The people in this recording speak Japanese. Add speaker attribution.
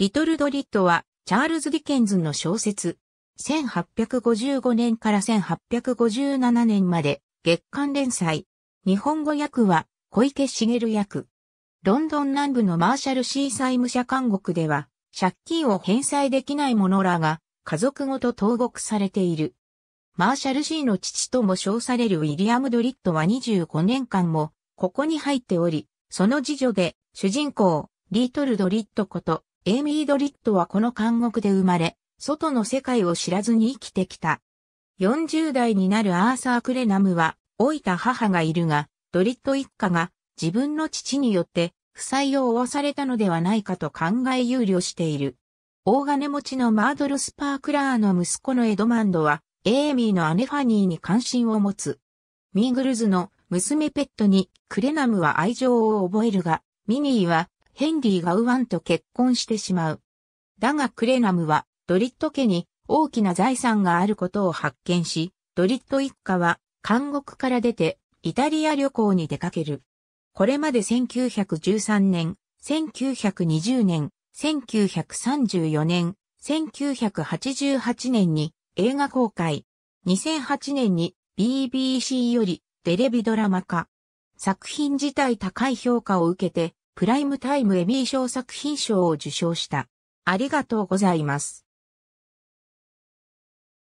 Speaker 1: リトル・ドリットは、チャールズ・ディケンズの小説、1855年から1857年まで、月刊連載。日本語訳は、小池茂訳。ロンドン南部のマーシャルシー債務者監獄では、借金を返済できない者らが、家族ごと投獄されている。マーシャルシーの父とも称されるウィリアム・ドリットは25年間も、ここに入っており、その次女で、主人公、リートル・ドリットこと、エイミー・ドリットはこの監獄で生まれ、外の世界を知らずに生きてきた。40代になるアーサー・クレナムは、老いた母がいるが、ドリット一家が自分の父によって負債を負わされたのではないかと考え憂慮している。大金持ちのマードル・スパークラーの息子のエドマンドは、エイミーの姉ファニーに関心を持つ。ミーグルズの娘ペットにクレナムは愛情を覚えるが、ミニーはヘンリーがウワンと結婚してしまう。だがクレナムはドリット家に大きな財産があることを発見し、ドリット一家は監獄から出てイタリア旅行に出かける。これまで1913年、1920年、1934年、1988年に映画公開。2008年に BBC よりテレビドラマ化。作品自体高い評価を受けてプライムタイムエミー賞作品賞を受賞した。ありがとうございます。